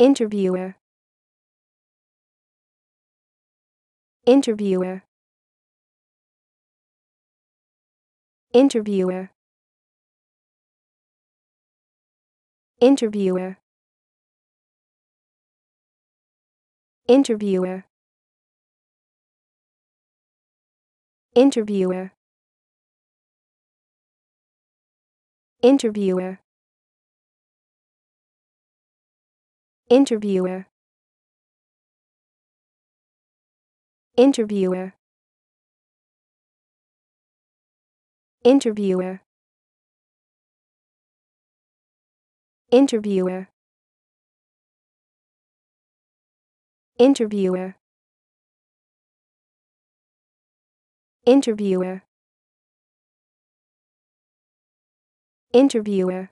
Interviewer Interviewer Interviewer Interviewer Interviewer Interviewer Interviewer Interviewer Interviewer Interviewer Interviewer Interviewer Interviewer Interviewer